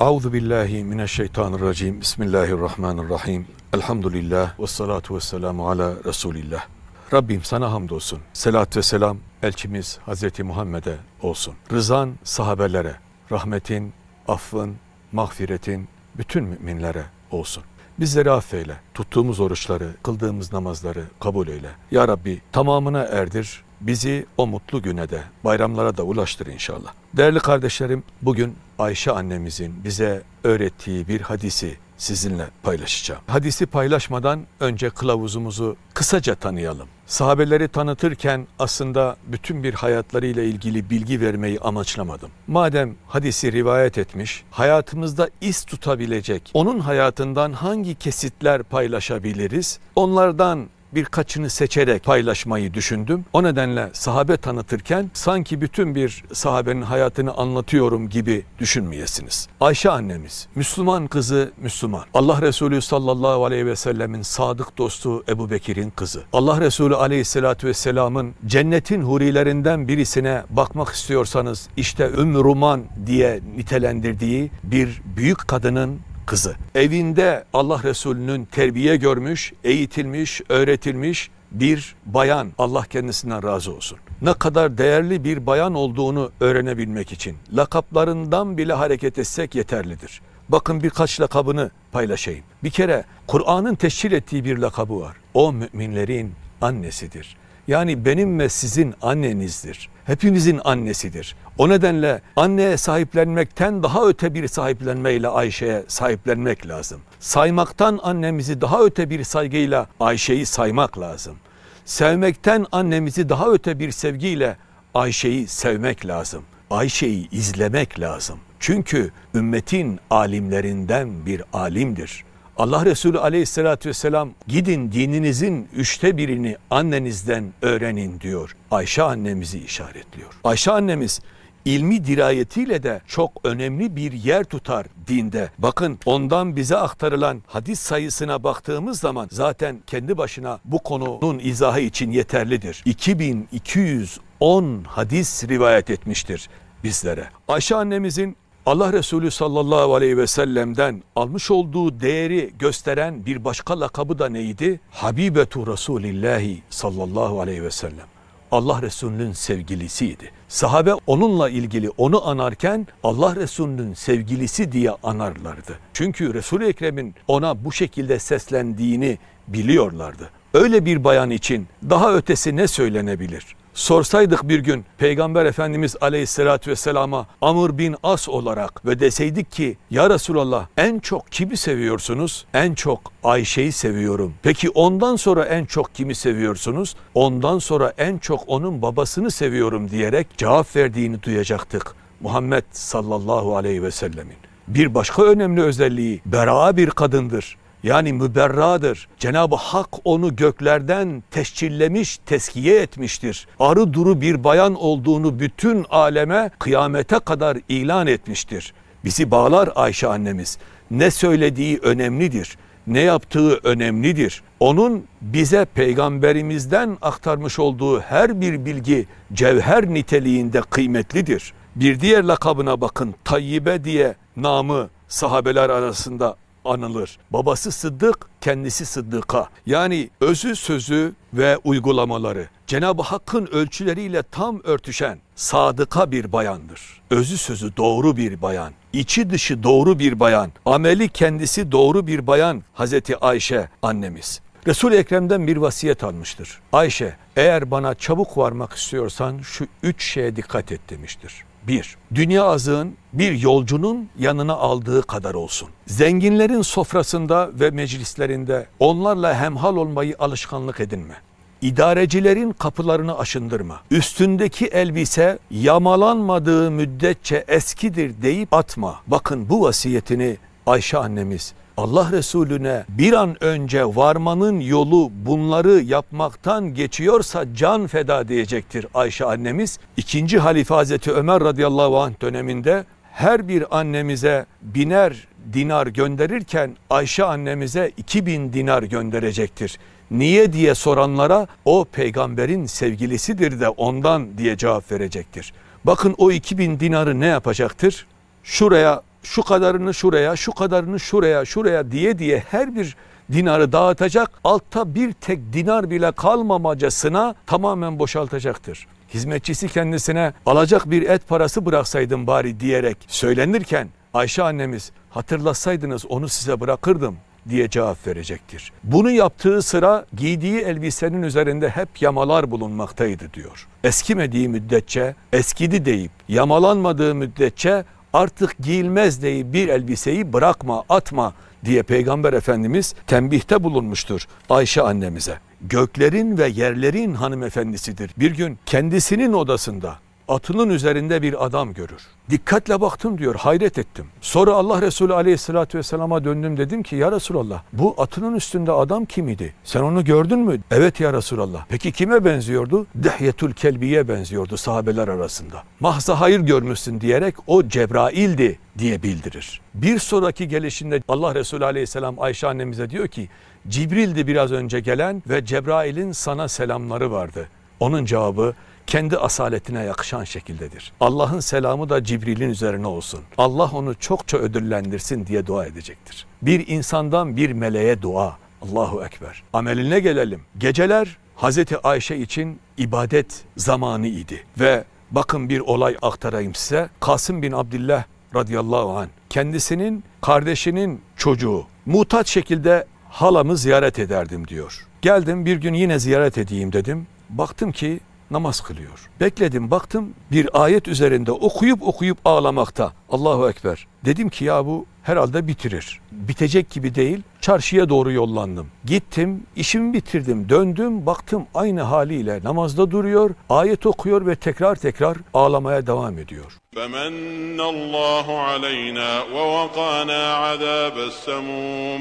Euzu billahi mineşşeytanirracim. Bismillahirrahmanirrahim. Elhamdülillah ve salatu vesselamu ala Resulillah. Rabbim sana hamdolsun. Selat ve selam elçimiz Hazreti Muhammed'e olsun. Rızan sahabelere, rahmetin, affın, mağfiretin bütün müminlere olsun. Bizleri affeyle. Tuttuğumuz oruçları, kıldığımız namazları kabul eyle. Ya Rabbi tamamına erdir. Bizi o mutlu güne de, bayramlara da ulaştır inşallah. Değerli kardeşlerim, bugün Ayşe annemizin bize öğrettiği bir hadisi sizinle paylaşacağım. Hadisi paylaşmadan önce kılavuzumuzu kısaca tanıyalım. Sahabeleri tanıtırken aslında bütün bir hayatlarıyla ilgili bilgi vermeyi amaçlamadım. Madem hadisi rivayet etmiş, hayatımızda iz tutabilecek, onun hayatından hangi kesitler paylaşabiliriz, onlardan birkaçını seçerek paylaşmayı düşündüm. O nedenle sahabe tanıtırken sanki bütün bir sahabenin hayatını anlatıyorum gibi düşünmeyesiniz. Ayşe annemiz Müslüman kızı Müslüman. Allah Resulü sallallahu aleyhi ve sellemin sadık dostu Ebu Bekir'in kızı. Allah Resulü aleyhissalatü vesselamın cennetin hurilerinden birisine bakmak istiyorsanız işte Ümmü Ruman diye nitelendirdiği bir büyük kadının kızı. Evinde Allah Resulü'nün terbiye görmüş, eğitilmiş, öğretilmiş bir bayan Allah kendisinden razı olsun. Ne kadar değerli bir bayan olduğunu öğrenebilmek için lakaplarından bile hareket etsek yeterlidir. Bakın birkaç lakabını paylaşayım. Bir kere Kur'an'ın teşkil ettiği bir lakabı var. O müminlerin annesidir. Yani benim ve sizin annenizdir hepimizin annesidir. O nedenle anneye sahiplenmekten daha öte bir sahiplenmeyle Ayşe'ye sahiplenmek lazım. Saymaktan annemizi daha öte bir saygıyla Ayşe'yi saymak lazım. Sevmekten annemizi daha öte bir sevgiyle Ayşe'yi sevmek lazım. Ayşe'yi izlemek lazım. Çünkü ümmetin alimlerinden bir alimdir. Allah Resulü aleyhissalatü vesselam gidin dininizin üçte birini annenizden öğrenin diyor. Ayşe annemizi işaretliyor. Ayşe annemiz ilmi dirayetiyle de çok önemli bir yer tutar dinde. Bakın ondan bize aktarılan hadis sayısına baktığımız zaman zaten kendi başına bu konunun izahı için yeterlidir. 2210 hadis rivayet etmiştir bizlere. Ayşe annemizin Allah Resulü sallallahu aleyhi ve sellem'den almış olduğu değeri gösteren bir başka lakabı da neydi? Habibetu Resulillahi sallallahu aleyhi ve sellem. Allah Resulü'nün sevgilisiydi. Sahabe onunla ilgili onu anarken Allah Resulü'nün sevgilisi diye anarlardı. Çünkü Resul-i Ekrem'in ona bu şekilde seslendiğini biliyorlardı. Öyle bir bayan için daha ötesi ne söylenebilir? sorsaydık bir gün Peygamber Efendimiz Aleyhisselatü Vesselam'a Amr bin As olarak ve deseydik ki ya Resulallah en çok kimi seviyorsunuz? En çok Ayşe'yi seviyorum. Peki ondan sonra en çok kimi seviyorsunuz? Ondan sonra en çok onun babasını seviyorum diyerek cevap verdiğini duyacaktık. Muhammed sallallahu aleyhi ve sellemin. Bir başka önemli özelliği bera bir kadındır yani müberradır. Cenab-ı Hak onu göklerden teşcillemiş, teskiye etmiştir. Arı duru bir bayan olduğunu bütün aleme kıyamete kadar ilan etmiştir. Bizi bağlar Ayşe annemiz. Ne söylediği önemlidir. Ne yaptığı önemlidir. Onun bize peygamberimizden aktarmış olduğu her bir bilgi cevher niteliğinde kıymetlidir. Bir diğer lakabına bakın. Tayyibe diye namı sahabeler arasında anılır. Babası Sıddık, kendisi Sıddık'a. Yani özü sözü ve uygulamaları Cenab-ı Hakk'ın ölçüleriyle tam örtüşen sadıka bir bayandır. Özü sözü doğru bir bayan, içi dışı doğru bir bayan, ameli kendisi doğru bir bayan Hazreti Ayşe annemiz. Resul-i Ekrem'den bir vasiyet almıştır. Ayşe eğer bana çabuk varmak istiyorsan şu üç şeye dikkat et demiştir. Bir, dünya azığın bir yolcunun yanına aldığı kadar olsun. Zenginlerin sofrasında ve meclislerinde onlarla hemhal olmayı alışkanlık edinme. İdarecilerin kapılarını aşındırma. Üstündeki elbise yamalanmadığı müddetçe eskidir deyip atma. Bakın bu vasiyetini Ayşe annemiz Allah Resulüne bir an önce varmanın yolu bunları yapmaktan geçiyorsa can feda diyecektir Ayşe annemiz. İkinci halife Hazreti Ömer radıyallahu anh döneminde her bir annemize biner dinar gönderirken Ayşe annemize 2000 dinar gönderecektir. Niye diye soranlara o peygamberin sevgilisidir de ondan diye cevap verecektir. Bakın o 2000 dinarı ne yapacaktır? Şuraya şu kadarını şuraya, şu kadarını şuraya, şuraya diye diye her bir dinarı dağıtacak. Altta bir tek dinar bile kalmamacasına tamamen boşaltacaktır. Hizmetçisi kendisine alacak bir et parası bıraksaydım bari diyerek söylenirken Ayşe annemiz hatırlasaydınız onu size bırakırdım diye cevap verecektir. Bunu yaptığı sıra giydiği elbisenin üzerinde hep yamalar bulunmaktaydı diyor. Eskimediği müddetçe eskidi deyip yamalanmadığı müddetçe artık giyilmez diye bir elbiseyi bırakma atma diye Peygamber Efendimiz tembihte bulunmuştur Ayşe annemize. Göklerin ve yerlerin hanımefendisidir. Bir gün kendisinin odasında atının üzerinde bir adam görür. Dikkatle baktım diyor hayret ettim. Sonra Allah Resulü aleyhissalatü vesselama döndüm dedim ki ya Resulallah bu atının üstünde adam kim idi? Sen onu gördün mü? Evet ya Resulallah. Peki kime benziyordu? Dehyetül Kelbi'ye benziyordu sahabeler arasında. Mahza hayır görmüşsün diyerek o Cebrail'di diye bildirir. Bir sonraki gelişinde Allah Resulü aleyhisselam Ayşe annemize diyor ki Cibril'di biraz önce gelen ve Cebrail'in sana selamları vardı. Onun cevabı kendi asaletine yakışan şekildedir. Allah'ın selamı da Cibril'in üzerine olsun. Allah onu çokça ödüllendirsin diye dua edecektir. Bir insandan bir meleğe dua. Allahu Ekber. Ameline gelelim. Geceler Hazreti Ayşe için ibadet zamanı idi ve bakın bir olay aktarayım size. Kasım bin Abdullah radıyallahu an kendisinin kardeşinin çocuğu mutat şekilde halamı ziyaret ederdim diyor. Geldim bir gün yine ziyaret edeyim dedim. Baktım ki namaz kılıyor. Bekledim baktım bir ayet üzerinde okuyup okuyup ağlamakta. Allahu Ekber. Dedim ki ya bu herhalde bitirir. Bitecek gibi değil. Çarşıya doğru yollandım. Gittim, işimi bitirdim. Döndüm, baktım aynı haliyle namazda duruyor, ayet okuyor ve tekrar tekrar ağlamaya devam ediyor. فَمَنَّ اللّٰهُ عَلَيْنَا وَوَقَانَا عَذَابَ السَّمُومِ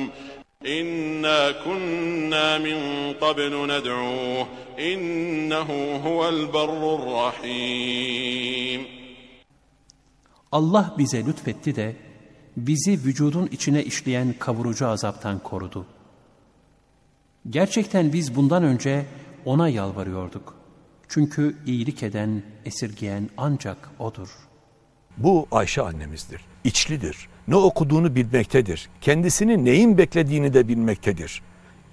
İnna kunna min qablu ned'uh innehu huvel barrur rahim. Allah bize lütfetti de bizi vücudun içine işleyen kavurucu azaptan korudu. Gerçekten biz bundan önce ona yalvarıyorduk. Çünkü iyilik eden, esirgeyen ancak O'dur. Bu Ayşe annemizdir. İçlidir ne okuduğunu bilmektedir. Kendisini neyin beklediğini de bilmektedir.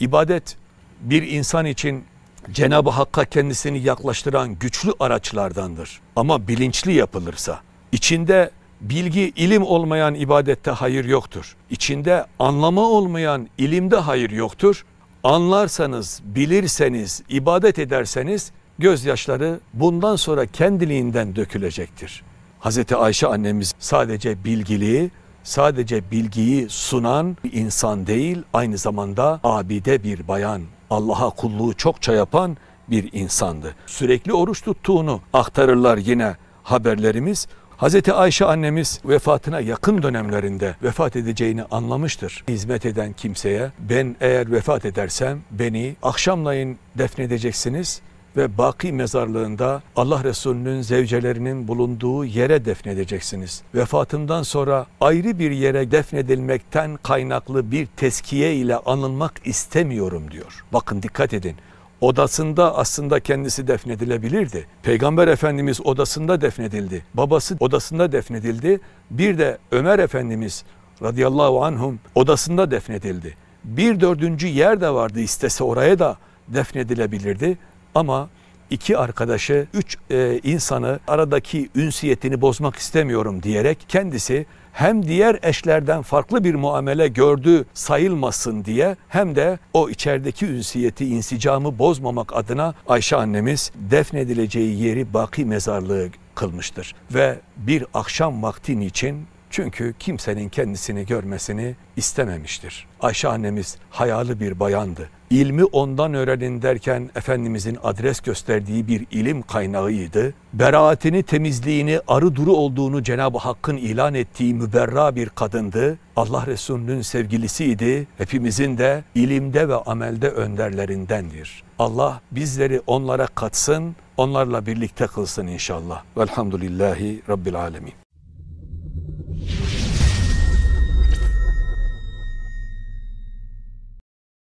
İbadet bir insan için Cenab-ı Hakk'a kendisini yaklaştıran güçlü araçlardandır. Ama bilinçli yapılırsa, içinde bilgi, ilim olmayan ibadette hayır yoktur. İçinde anlama olmayan ilimde hayır yoktur. Anlarsanız, bilirseniz, ibadet ederseniz gözyaşları bundan sonra kendiliğinden dökülecektir. Hz. Ayşe annemiz sadece bilgili, sadece bilgiyi sunan bir insan değil aynı zamanda abide bir bayan. Allah'a kulluğu çokça yapan bir insandı. Sürekli oruç tuttuğunu aktarırlar yine haberlerimiz. Hazreti Ayşe annemiz vefatına yakın dönemlerinde vefat edeceğini anlamıştır. Hizmet eden kimseye ben eğer vefat edersem beni akşamlayın defnedeceksiniz ve Baki mezarlığında Allah Resulü'nün zevcelerinin bulunduğu yere defnedeceksiniz. Vefatımdan sonra ayrı bir yere defnedilmekten kaynaklı bir teskiye ile anılmak istemiyorum diyor. Bakın dikkat edin odasında aslında kendisi defnedilebilirdi. Peygamber Efendimiz odasında defnedildi. Babası odasında defnedildi. Bir de Ömer Efendimiz radıyallahu anhum odasında defnedildi. Bir dördüncü yer de vardı istese oraya da defnedilebilirdi. Ama iki arkadaşı, üç e, insanı aradaki ünsiyetini bozmak istemiyorum diyerek kendisi hem diğer eşlerden farklı bir muamele gördü sayılmasın diye hem de o içerideki ünsiyeti, insicamı bozmamak adına Ayşe annemiz defnedileceği yeri baki mezarlığı kılmıştır. Ve bir akşam vaktin için çünkü kimsenin kendisini görmesini istememiştir. Ayşe annemiz hayalı bir bayandı ilmi ondan öğrenin derken Efendimizin adres gösterdiği bir ilim kaynağıydı. Beraatini, temizliğini, arı duru olduğunu Cenab-ı Hakk'ın ilan ettiği müberra bir kadındı. Allah Resulü'nün sevgilisiydi. Hepimizin de ilimde ve amelde önderlerindendir. Allah bizleri onlara katsın, onlarla birlikte kılsın inşallah. Velhamdülillahi Rabbil Alemin.